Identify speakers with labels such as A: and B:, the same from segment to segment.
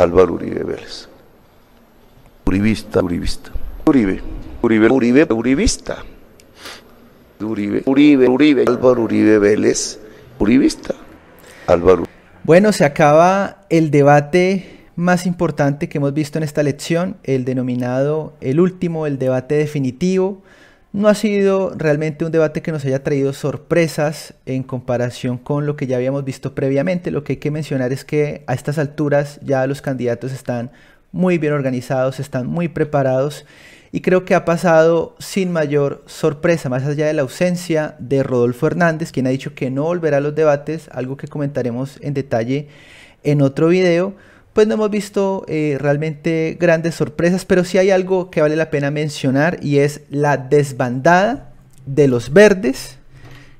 A: Álvaro Uribe Vélez. Uribista, Uribista. Uribe, Uribe, Uribe, Uribista. Uribe, Uribe, Uribe, Álvaro Uribe Vélez, Uribista. Álvaro. Bueno, se acaba el debate más importante que hemos visto en esta lección, el denominado el último, el debate definitivo no ha sido realmente un debate que nos haya traído sorpresas en comparación con lo que ya habíamos visto previamente. Lo que hay que mencionar es que a estas alturas ya los candidatos están muy bien organizados, están muy preparados y creo que ha pasado sin mayor sorpresa, más allá de la ausencia de Rodolfo Hernández, quien ha dicho que no volverá a los debates, algo que comentaremos en detalle en otro video pues no hemos visto eh, realmente grandes sorpresas, pero sí hay algo que vale la pena mencionar y es la desbandada de los verdes,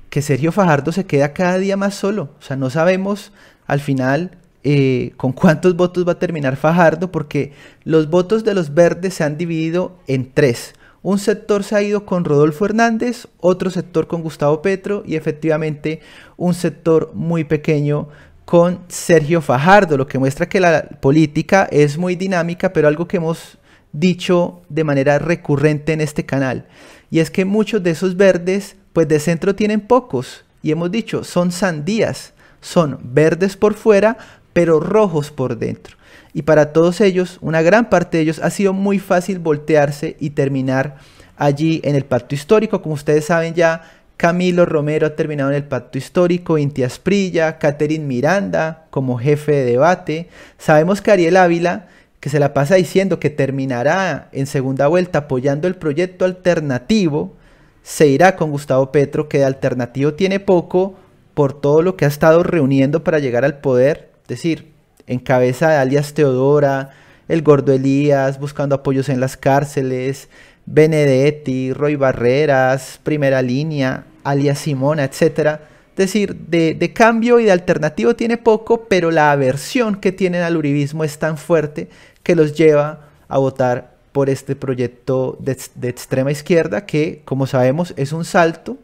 A: que Sergio Fajardo se queda cada día más solo. O sea, no sabemos al final eh, con cuántos votos va a terminar Fajardo, porque los votos de los verdes se han dividido en tres. Un sector se ha ido con Rodolfo Hernández, otro sector con Gustavo Petro y efectivamente un sector muy pequeño con Sergio Fajardo, lo que muestra que la política es muy dinámica, pero algo que hemos dicho de manera recurrente en este canal, y es que muchos de esos verdes, pues de centro tienen pocos, y hemos dicho, son sandías, son verdes por fuera, pero rojos por dentro. Y para todos ellos, una gran parte de ellos, ha sido muy fácil voltearse y terminar allí en el pacto histórico. Como ustedes saben ya, Camilo Romero ha terminado en el pacto histórico, Inti Asprilla, Catherine Miranda como jefe de debate. Sabemos que Ariel Ávila, que se la pasa diciendo que terminará en segunda vuelta apoyando el proyecto alternativo, se irá con Gustavo Petro, que de alternativo tiene poco por todo lo que ha estado reuniendo para llegar al poder, es decir, en cabeza de alias Teodora, el gordo Elías, buscando apoyos en las cárceles, Benedetti, Roy Barreras, primera línea, alias Simona, etcétera, Es decir, de, cambio y de alternativo tiene poco, pero la aversión que tienen al uribismo es tan fuerte que los lleva a votar por este proyecto de, extrema izquierda que, como sabemos, es un salto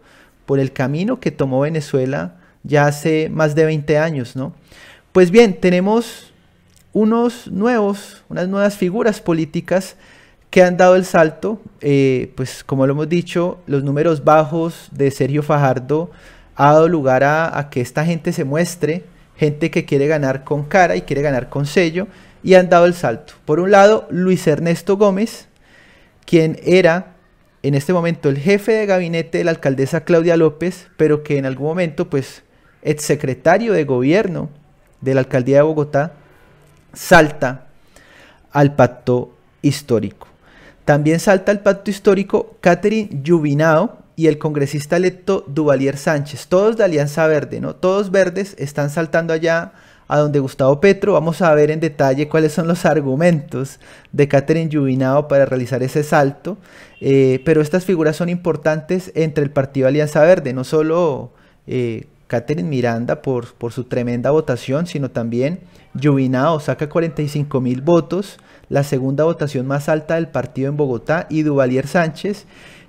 A: por el camino que tomó Venezuela ya hace más de 20 años, ¿no? Pues bien, tenemos unos nuevos, unas nuevas figuras políticas que han dado el salto, eh, pues como lo hemos dicho, los números bajos de Sergio Fajardo ha dado lugar a, a, que esta gente se muestre, gente que quiere ganar con cara y quiere ganar con sello, y han dado el salto. Por un lado, Luis Ernesto Gómez, quien era en este momento el jefe de gabinete de la alcaldesa Claudia López, pero que en algún momento, pues, exsecretario de gobierno de la alcaldía de Bogotá, salta al pacto histórico. También salta el pacto histórico Catherine Jubinao y el congresista electo Duvalier Sánchez, todos de Alianza Verde, ¿no? Todos verdes están saltando allá a donde Gustavo Petro. Vamos a ver en detalle cuáles son los argumentos de Catherine Jubinao para realizar ese salto. Eh, pero estas figuras son importantes entre el partido Alianza Verde, no solo eh, Catherine Miranda por, su tremenda votación, sino también Yubinao saca 45 mil votos, la segunda votación más alta del partido en Bogotá, y Duvalier Sánchez,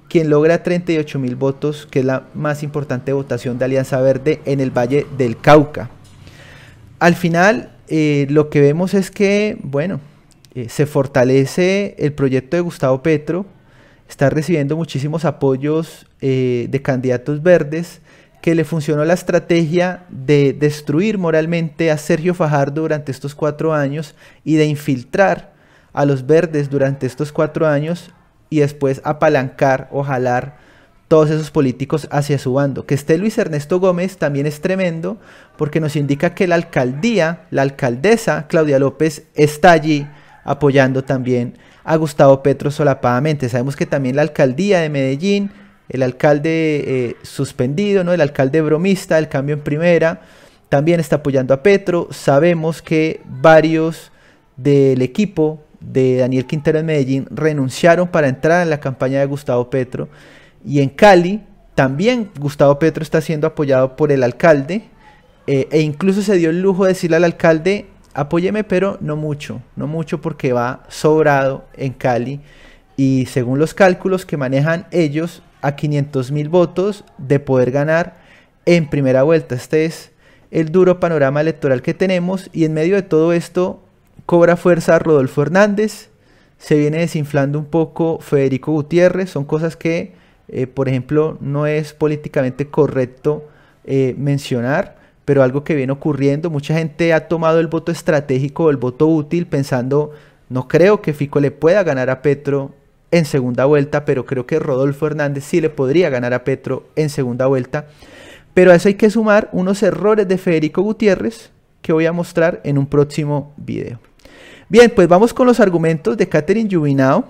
A: quien logra 38 mil votos, que es la más importante votación de Alianza Verde en el Valle del Cauca. Al final, eh, lo que vemos es que, bueno, eh, se fortalece el proyecto de Gustavo Petro, está recibiendo muchísimos apoyos eh, de candidatos verdes, que le funcionó la estrategia de destruir moralmente a Sergio Fajardo durante estos cuatro años y de infiltrar a los verdes durante estos cuatro años y después apalancar o jalar todos esos políticos hacia su bando. Que esté Luis Ernesto Gómez también es tremendo porque nos indica que la alcaldía, la alcaldesa Claudia López está allí apoyando también a Gustavo Petro solapadamente. Sabemos que también la alcaldía de Medellín el alcalde eh, suspendido, ¿no? el alcalde bromista, el cambio en primera, también está apoyando a Petro. Sabemos que varios del equipo de Daniel Quintero en Medellín renunciaron para entrar en la campaña de Gustavo Petro. Y en Cali también Gustavo Petro está siendo apoyado por el alcalde. Eh, e incluso se dio el lujo de decirle al alcalde, apóyeme, pero no mucho, no mucho porque va sobrado en Cali. Y según los cálculos que manejan ellos, a 500 mil votos de poder ganar en primera vuelta. Este es el duro panorama electoral que tenemos y en medio de todo esto cobra fuerza Rodolfo Hernández, se viene desinflando un poco Federico Gutiérrez, son cosas que, eh, por ejemplo, no es políticamente correcto eh, mencionar, pero algo que viene ocurriendo, mucha gente ha tomado el voto estratégico, el voto útil, pensando, no creo que Fico le pueda ganar a Petro en segunda vuelta, pero creo que Rodolfo Hernández sí le podría ganar a Petro en segunda vuelta. Pero a eso hay que sumar unos errores de Federico Gutiérrez que voy a mostrar en un próximo video. Bien, pues vamos con los argumentos de Catherine Jubinao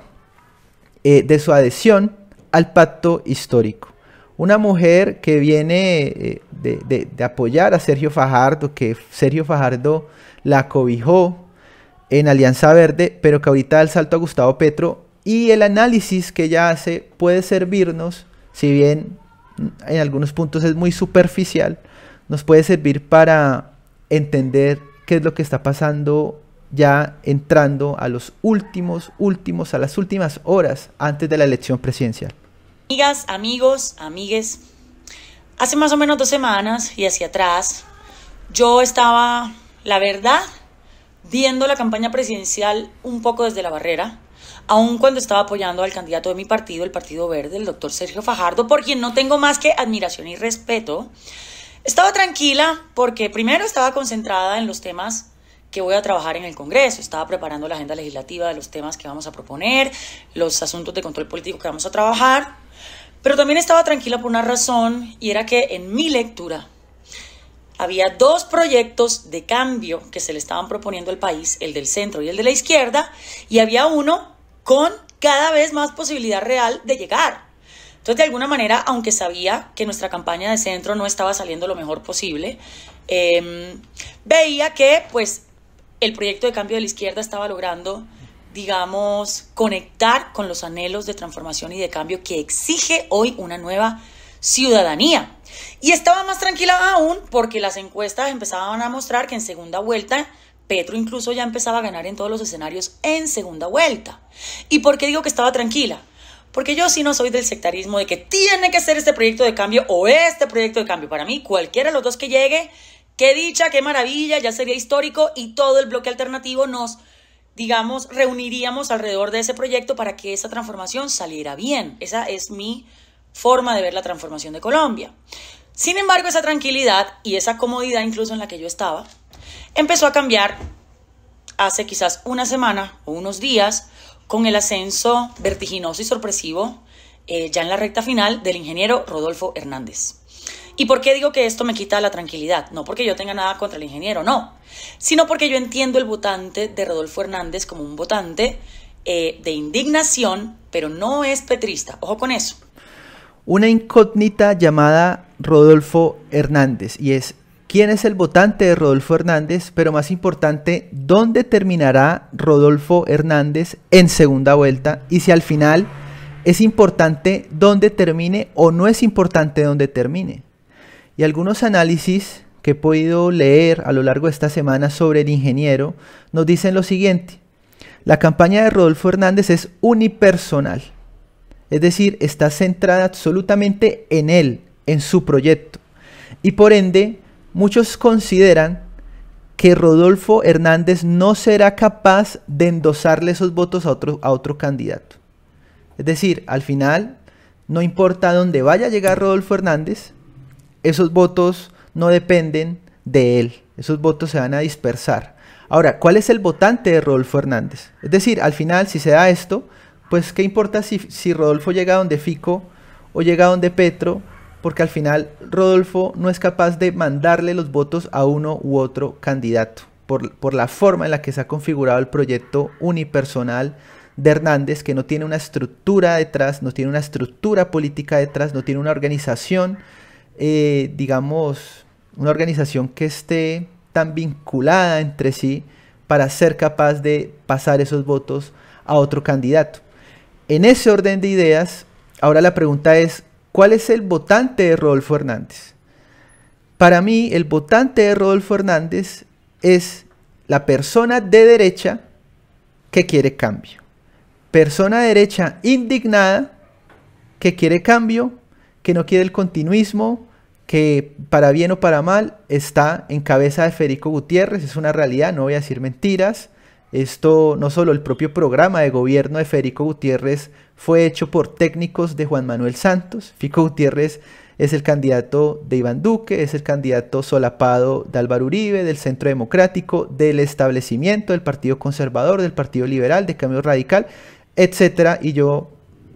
A: eh, de su adhesión al pacto histórico. Una mujer que viene eh, de, de, apoyar a Sergio Fajardo, que Sergio Fajardo la cobijó en Alianza Verde, pero que ahorita al salto a Gustavo Petro y el análisis que ella hace puede servirnos, si bien en algunos puntos es muy superficial, nos puede servir para entender qué es lo que está pasando ya entrando a los últimos, últimos, a las últimas horas antes de la elección presidencial.
B: Amigas, amigos, amigues, hace más o menos dos semanas y hacia atrás, yo estaba, la verdad, viendo la campaña presidencial un poco desde la barrera aun cuando estaba apoyando al candidato de mi partido, el Partido Verde, el doctor Sergio Fajardo, por quien no tengo más que admiración y respeto, estaba tranquila porque primero estaba concentrada en los temas que voy a trabajar en el Congreso. Estaba preparando la agenda legislativa de los temas que vamos a proponer, los asuntos de control político que vamos a trabajar, pero también estaba tranquila por una razón y era que en mi lectura había dos proyectos de cambio que se le estaban proponiendo al país, el del centro y el de la izquierda, y había uno con cada vez más posibilidad real de llegar. Entonces, de alguna manera, aunque sabía que nuestra campaña de centro no estaba saliendo lo mejor posible, em, veía que pues el proyecto de cambio de la izquierda estaba logrando, digamos, conectar con los anhelos de transformación y de cambio que exige hoy una nueva ciudadanía. Y estaba más tranquila aún porque las encuestas empezaban a mostrar que en segunda vuelta Petro incluso ya empezaba a ganar en todos los escenarios en segunda vuelta. ¿Y por qué digo que estaba tranquila? Porque yo sí no soy del sectarismo de que tiene que ser este proyecto de cambio o este proyecto de cambio. Para mí, cualquiera de los dos que llegue, qué dicha, qué maravilla, ya sería histórico y todo el bloque alternativo nos, digamos, reuniríamos alrededor de ese proyecto para que esa transformación saliera bien. Esa es mi forma de ver la transformación de Colombia. Sin embargo, esa tranquilidad y esa comodidad incluso en la que yo estaba, empezó a cambiar hace quizás una semana o unos días con el ascenso vertiginoso y sorpresivo eh, ya en la recta final del ingeniero Rodolfo Hernández. ¿Y por qué digo que esto me quita la tranquilidad? No porque yo tenga nada contra el ingeniero, no, sino porque yo entiendo el votante de Rodolfo Hernández como un votante eh, de indignación, pero no es petrista. Ojo con eso.
A: Una incógnita llamada Rodolfo Hernández, y es quién es el votante de Rodolfo Hernández, pero más importante, dónde terminará Rodolfo Hernández en segunda vuelta y si al final es importante dónde termine o no es importante dónde termine. Y algunos análisis que he podido leer a lo largo de esta semana sobre el ingeniero nos dicen lo siguiente. La campaña de Rodolfo Hernández es unipersonal, es decir, está centrada absolutamente en él, en su proyecto. Y por ende, Muchos consideran que Rodolfo Hernández no será capaz de endosarle esos votos a otro, a otro candidato. Es decir, al final, no importa dónde vaya a llegar Rodolfo Hernández, esos votos no dependen de él, esos votos se van a dispersar. Ahora, ¿cuál es el votante de Rodolfo Hernández? Es decir, al final, si se da esto, pues qué importa si, si Rodolfo llega donde Fico o llega donde Petro porque al final Rodolfo no es capaz de mandarle los votos a uno u otro candidato, por, la forma en la que se ha configurado el proyecto unipersonal de Hernández, que no tiene una estructura detrás, no tiene una estructura política detrás, no tiene una organización, eh, digamos, una organización que esté tan vinculada entre sí para ser capaz de pasar esos votos a otro candidato. En ese orden de ideas, ahora la pregunta es, ¿Cuál es el votante de Rodolfo Hernández? Para mí, el votante de Rodolfo Hernández es la persona de derecha que quiere cambio. Persona de derecha indignada que quiere cambio, que no quiere el continuismo, que para bien o para mal está en cabeza de Federico Gutiérrez, es una realidad, no voy a decir mentiras. Esto no solo el propio programa de gobierno de Federico Gutiérrez fue hecho por técnicos de Juan Manuel Santos. Fico Gutiérrez es el candidato de Iván Duque, es el candidato solapado de Álvaro Uribe, del Centro Democrático, del establecimiento, del Partido Conservador, del Partido Liberal, de Cambio Radical, etc. Y yo,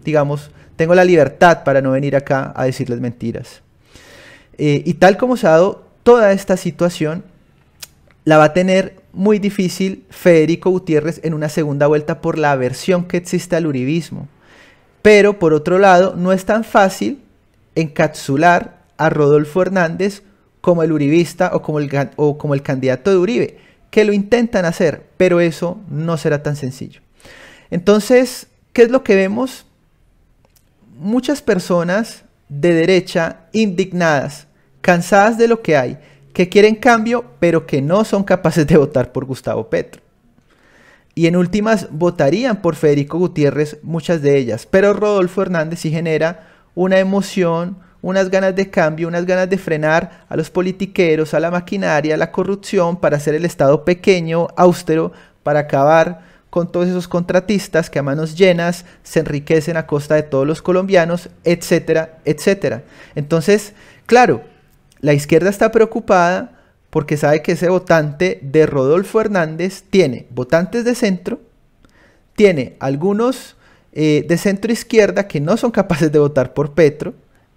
A: digamos, tengo la libertad para no venir acá a decirles mentiras. Eh, y tal como se ha dado toda esta situación, la va a tener muy difícil Federico Gutiérrez en una segunda vuelta por la aversión que existe al uribismo. Pero por otro lado, no es tan fácil encapsular a Rodolfo Hernández como el uribista o como el, o como el candidato de Uribe, que lo intentan hacer, pero eso no será tan sencillo. Entonces, ¿qué es lo que vemos? Muchas personas de derecha indignadas, cansadas de lo que hay, que quieren cambio, pero que no son capaces de votar por Gustavo Petro. Y en últimas, votarían por Federico Gutiérrez muchas de ellas, pero Rodolfo Hernández sí genera una emoción, unas ganas de cambio, unas ganas de frenar a los politiqueros, a la maquinaria, a la corrupción, para hacer el Estado pequeño, austero, para acabar con todos esos contratistas que a manos llenas se enriquecen a costa de todos los colombianos, etcétera, etcétera. Entonces, claro, la izquierda está preocupada porque sabe que ese votante de Rodolfo Hernández tiene votantes de centro, tiene algunos eh, de centro izquierda que no son capaces de votar por Petro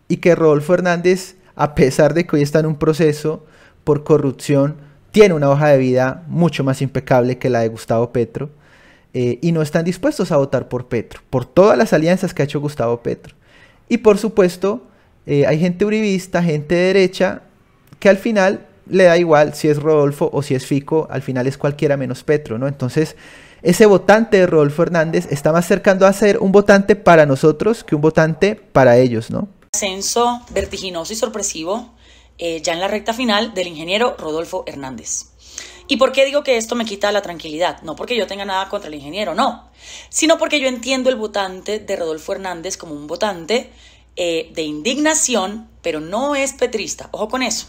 A: y que Rodolfo Hernández, a pesar de que hoy está en un proceso por corrupción, tiene una hoja de vida mucho más impecable que la de Gustavo Petro eh, y no están dispuestos a votar por Petro, por todas las alianzas que ha hecho Gustavo Petro. Y por supuesto, eh, hay gente uribista, gente derecha, que al final le da igual si es Rodolfo o si es Fico, al final es cualquiera menos Petro, ¿no? Entonces, ese votante de Rodolfo Hernández está más cercano a ser un votante para nosotros que un votante para ellos, ¿no?
B: Ascenso vertiginoso y sorpresivo eh, ya en la recta final del ingeniero Rodolfo Hernández. ¿Y por qué digo que esto me quita la tranquilidad? No porque yo tenga nada contra el ingeniero, no, sino porque yo entiendo el votante de Rodolfo Hernández como un votante eh, de indignación, pero no es petrista. Ojo con eso.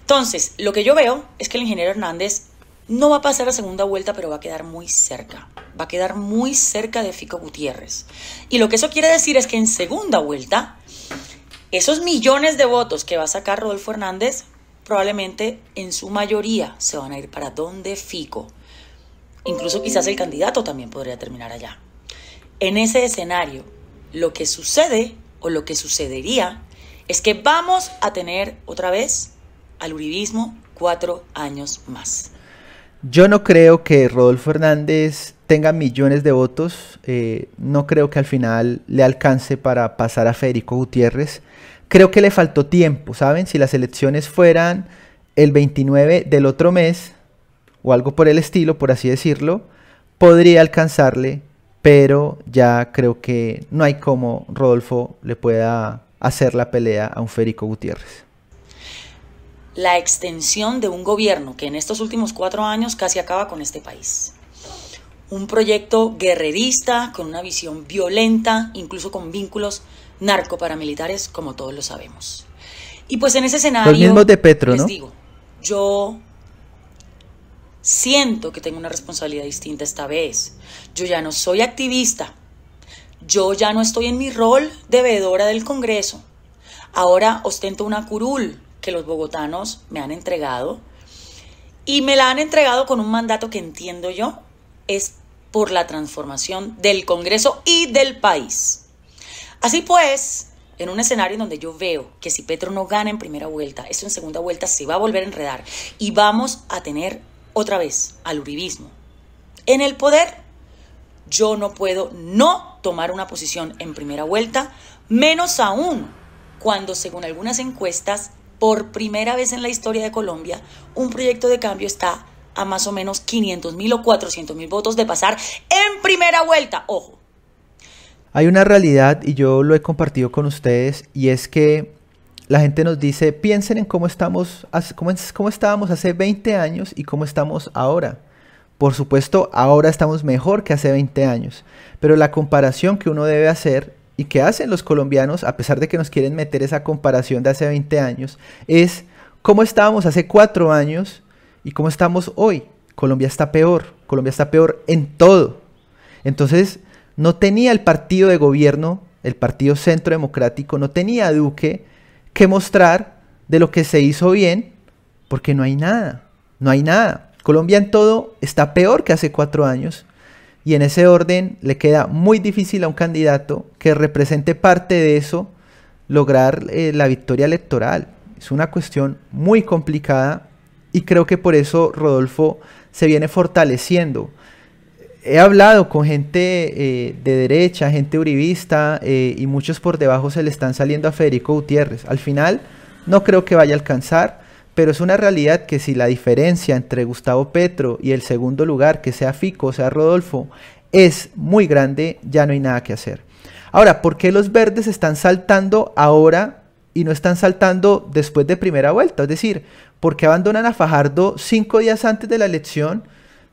B: Entonces, lo que yo veo es que el ingeniero Hernández no va a pasar a segunda vuelta, pero va a quedar muy cerca. Va a quedar muy cerca de Fico Gutiérrez. Y lo que eso quiere decir es que en segunda vuelta, esos millones de votos que va a sacar Rodolfo Hernández, probablemente en su mayoría se van a ir para donde Fico. Incluso quizás el candidato también podría terminar allá. En ese escenario, lo que sucede o lo que sucedería es que vamos a tener otra vez al uribismo cuatro años más.
A: Yo no creo que Rodolfo Hernández tenga millones de votos, eh, no creo que al final le alcance para pasar a Federico Gutiérrez. Creo que le faltó tiempo, ¿saben? Si las elecciones fueran el 29 del otro mes, o algo por el estilo, por así decirlo, podría alcanzarle pero ya creo que no hay cómo Rodolfo le pueda hacer la pelea a un Federico Gutiérrez.
B: La extensión de un gobierno que en estos últimos cuatro años casi acaba con este país. Un proyecto guerrerista, con una visión violenta, incluso con vínculos narcoparamilitares, como todos lo sabemos. Y pues en ese escenario... Los de Petro, les digo, yo Siento que tengo una responsabilidad distinta esta vez. Yo ya no soy activista. Yo ya no estoy en mi rol de veedora del Congreso. Ahora ostento una curul que los bogotanos me han entregado y me la han entregado con un mandato que entiendo yo es por la transformación del Congreso y del país. Así pues, en un escenario donde yo veo que si Petro no gana en primera vuelta, esto en segunda vuelta se va a volver a enredar y vamos a tener otra vez al uribismo. En el poder, yo no puedo no tomar una posición en primera vuelta, menos aún cuando, según algunas encuestas, por primera vez en la historia de Colombia, un proyecto de cambio está a más o menos 500 mil o 400 mil votos de pasar en primera vuelta. Ojo.
A: Hay una realidad y yo lo he compartido con ustedes y es que la gente nos dice, piensen en cómo, estamos, cómo, cómo estábamos hace 20 años y cómo estamos ahora. Por supuesto, ahora estamos mejor que hace 20 años, pero la comparación que uno debe hacer y que hacen los colombianos, a pesar de que nos quieren meter esa comparación de hace 20 años, es cómo estábamos hace 4 años y cómo estamos hoy. Colombia está peor, Colombia está peor en todo. Entonces, no tenía el partido de gobierno, el partido centro democrático, no tenía Duque que mostrar de lo que se hizo bien, porque no hay nada, no hay nada. Colombia en todo está peor que hace cuatro años y en ese orden le queda muy difícil a un candidato que represente parte de eso lograr eh, la victoria electoral. Es una cuestión muy complicada y creo que por eso Rodolfo se viene fortaleciendo he hablado con gente eh, de derecha, gente uribista, eh, y muchos por debajo se le están saliendo a Federico Gutiérrez. Al final, no creo que vaya a alcanzar, pero es una realidad que si la diferencia entre Gustavo Petro y el segundo lugar, que sea Fico o sea Rodolfo, es muy grande, ya no hay nada que hacer. Ahora, ¿por qué los verdes están saltando ahora y no están saltando después de primera vuelta? Es decir, ¿por qué abandonan a Fajardo cinco días antes de la elección?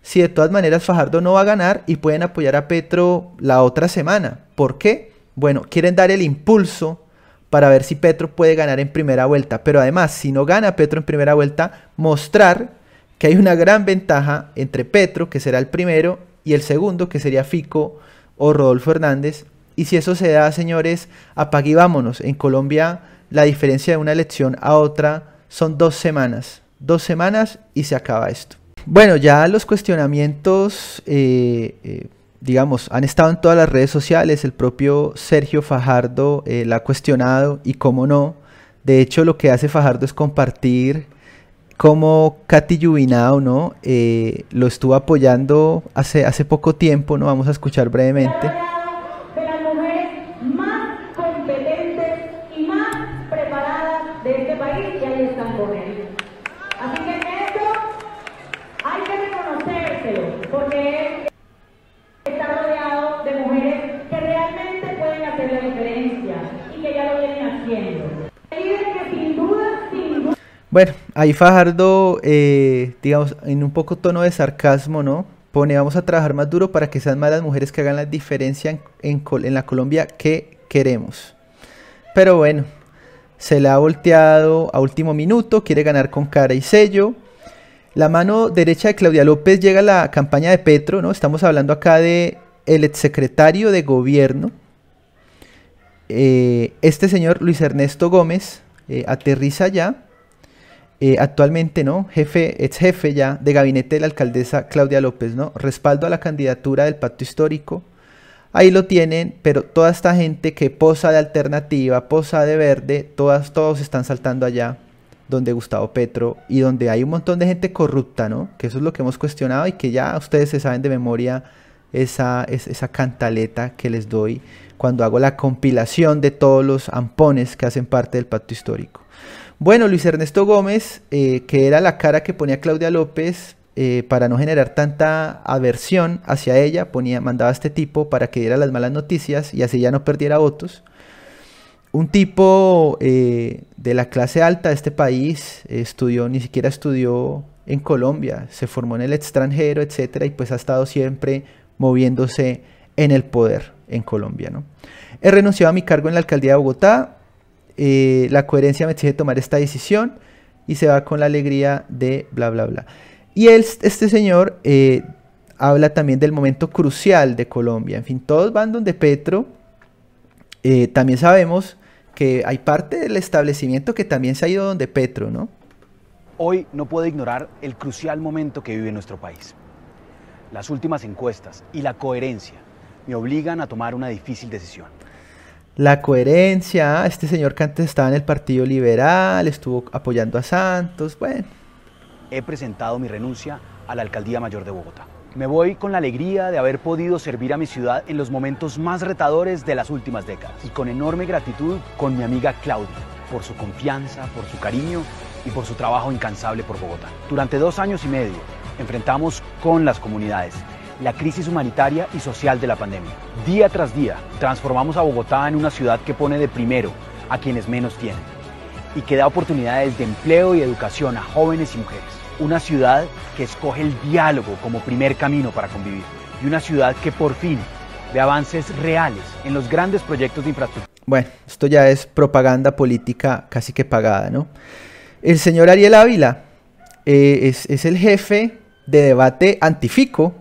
A: si de todas maneras Fajardo no va a ganar y pueden apoyar a Petro la otra semana. ¿Por qué? Bueno, quieren dar el impulso para ver si Petro puede ganar en primera vuelta. Pero además, si no gana Petro en primera vuelta, mostrar que hay una gran ventaja entre Petro, que será el primero, y el segundo, que sería Fico o Rodolfo Hernández. Y si eso se da, señores, apague vámonos. En Colombia, la diferencia de una elección a otra son dos semanas. Dos semanas y se acaba esto. Bueno, ya los cuestionamientos, eh, eh, digamos, han estado en todas las redes sociales. El propio Sergio Fajardo eh, la ha cuestionado y cómo no. De hecho, lo que hace Fajardo es compartir cómo Katy Yubinao, ¿no? lo estuvo apoyando hace, hace poco tiempo, ¿no? Vamos a escuchar brevemente.
B: y este ahí están
A: Bueno, ahí Fajardo, eh, digamos, en un poco tono de sarcasmo, ¿no? Pone, vamos a trabajar más duro para que sean más las mujeres que hagan la diferencia en, la Colombia que queremos. Pero bueno, se le ha volteado a último minuto, quiere ganar con cara y sello. La mano derecha de Claudia López llega a la campaña de Petro, ¿no? Estamos hablando acá de el exsecretario de gobierno. Eh, este señor Luis Ernesto Gómez eh, aterriza ya eh, actualmente, ¿no? Jefe, ex jefe ya de gabinete de la alcaldesa Claudia López, ¿no? Respaldo a la candidatura del pacto histórico. Ahí lo tienen, pero toda esta gente que posa de alternativa, posa de verde, todas, todos están saltando allá donde Gustavo Petro y donde hay un montón de gente corrupta, ¿no? Que eso es lo que hemos cuestionado y que ya ustedes se saben de memoria esa, esa cantaleta que les doy cuando hago la compilación de todos los ampones que hacen parte del pacto histórico. Bueno, Luis Ernesto Gómez, eh, que era la cara que ponía Claudia López eh, para no generar tanta aversión hacia ella, ponía, mandaba a este tipo para que diera las malas noticias y así ya no perdiera votos. Un tipo eh, de la clase alta de este país estudió, ni siquiera estudió en Colombia, se formó en el extranjero, etcétera, y pues ha estado siempre moviéndose en el poder en Colombia. ¿no? He renunciado a mi cargo en la alcaldía de Bogotá, eh, la coherencia me exige tomar esta decisión y se va con la alegría de bla, bla, bla. Y este señor eh, habla también del momento crucial de Colombia. En fin, todos van donde Petro. Eh, también sabemos que hay parte del establecimiento que también se ha ido donde Petro, ¿no?
C: Hoy no puedo ignorar el crucial momento que vive nuestro país. Las últimas encuestas y la coherencia me obligan a tomar una difícil decisión
A: la coherencia. Ah, este señor que antes estaba en el Partido Liberal, estuvo apoyando a Santos,
C: bueno. He presentado mi renuncia a la Alcaldía Mayor de Bogotá. Me voy con la alegría de haber podido servir a mi ciudad en los momentos más retadores de las últimas décadas y con enorme gratitud con mi amiga Claudia por su confianza, por su cariño y por su trabajo incansable por Bogotá. Durante dos años y medio enfrentamos con las comunidades la crisis humanitaria y social de la pandemia. Día tras día, transformamos a Bogotá en una ciudad que pone de primero a quienes menos tienen y que da oportunidades de empleo y educación a jóvenes y mujeres. Una ciudad que escoge el diálogo como primer camino para convivir y una ciudad que por fin ve avances reales en los grandes proyectos de infraestructura. Bueno,
A: esto ya es propaganda política casi que pagada, ¿no? El señor Ariel Ávila eh, es el jefe de debate antifico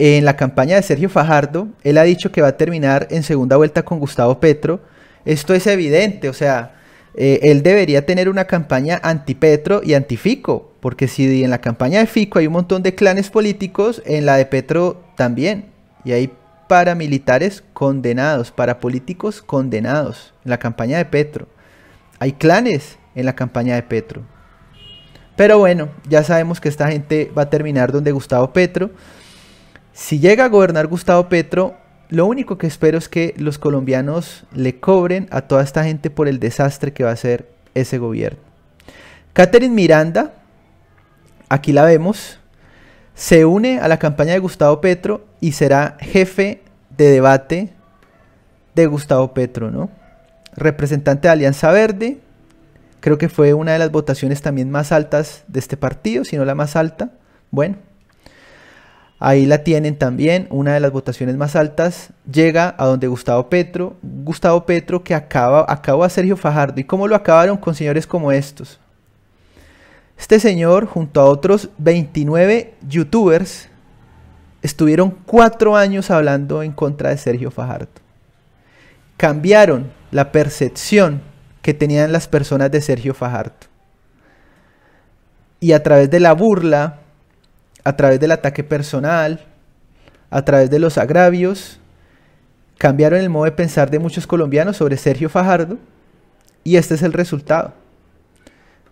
A: en la campaña de Sergio Fajardo, él ha dicho que va a terminar en segunda vuelta con Gustavo Petro. Esto es evidente, o sea, eh, él debería tener una campaña anti-Petro y anti-Fico, porque si en la campaña de Fico hay un montón de clanes políticos, en la de Petro también. Y hay paramilitares condenados, parapolíticos condenados en la campaña de Petro. Hay clanes en la campaña de Petro. Pero bueno, ya sabemos que esta gente va a terminar donde Gustavo Petro. Si llega a gobernar Gustavo Petro, lo único que espero es que los colombianos le cobren a toda esta gente por el desastre que va a ser ese gobierno. Catherine Miranda, aquí la vemos, se une a la campaña de Gustavo Petro y será jefe de debate de Gustavo Petro, ¿no? Representante de Alianza Verde, creo que fue una de las votaciones también más altas de este partido, si no la más alta. Bueno, Ahí la tienen también, una de las votaciones más altas llega a donde Gustavo Petro, Gustavo Petro que acaba, acabó a Sergio Fajardo. ¿Y cómo lo acabaron con señores como estos? Este señor, junto a otros 29 youtubers, estuvieron cuatro años hablando en contra de Sergio Fajardo. Cambiaron la percepción que tenían las personas de Sergio Fajardo. Y a través de la burla, a través del ataque personal, a través de los agravios, cambiaron el modo de pensar de muchos colombianos sobre Sergio Fajardo y este es el resultado.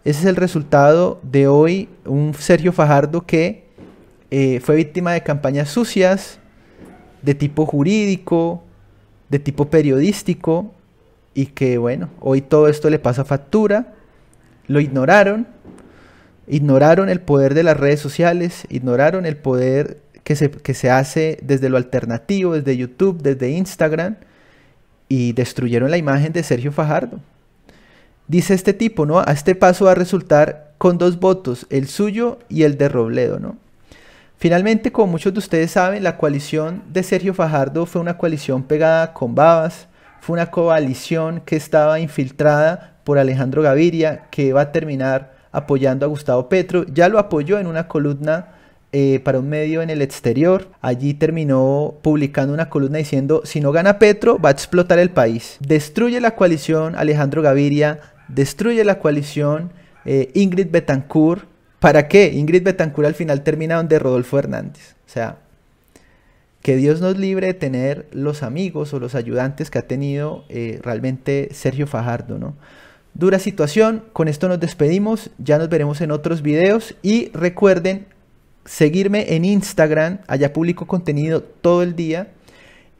A: Ese es el resultado de hoy, un Sergio Fajardo que eh, fue víctima de campañas sucias, de tipo jurídico, de tipo periodístico, y que bueno, hoy todo esto le pasa factura, lo ignoraron ignoraron el poder de las redes sociales, ignoraron el poder que se, hace desde lo alternativo, desde YouTube, desde Instagram, y destruyeron la imagen de Sergio Fajardo. Dice este tipo, ¿no? A este paso va a resultar con dos votos, el suyo y el de Robledo, ¿no? Finalmente, como muchos de ustedes saben, la coalición de Sergio Fajardo fue una coalición pegada con Babas, fue una coalición que estaba infiltrada por Alejandro Gaviria, que va a terminar apoyando a Gustavo Petro. Ya lo apoyó en una columna eh, para un medio en el exterior. Allí terminó publicando una columna diciendo, si no gana Petro, va a explotar el país. Destruye la coalición Alejandro Gaviria, destruye la coalición eh, Ingrid Betancourt. ¿Para qué? Ingrid Betancourt al final termina donde Rodolfo Hernández. O sea, que Dios nos libre de tener los amigos o los ayudantes que ha tenido eh, realmente Sergio Fajardo, ¿no? dura situación. Con esto nos despedimos, ya nos veremos en otros videos y recuerden seguirme en Instagram, allá publico contenido todo el día.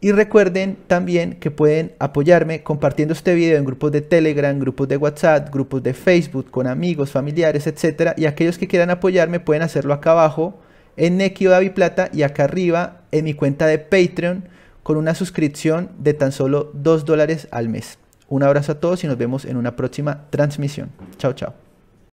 A: Y recuerden también que pueden apoyarme compartiendo este video en grupos de Telegram, grupos de WhatsApp, grupos de Facebook, con amigos, familiares, etc. Y aquellos que quieran apoyarme pueden hacerlo acá abajo en Neki o David Plata y acá arriba en mi cuenta de Patreon con una suscripción de tan solo 2 dólares al mes. Un abrazo a todos y nos vemos en una próxima transmisión. Chao, chao.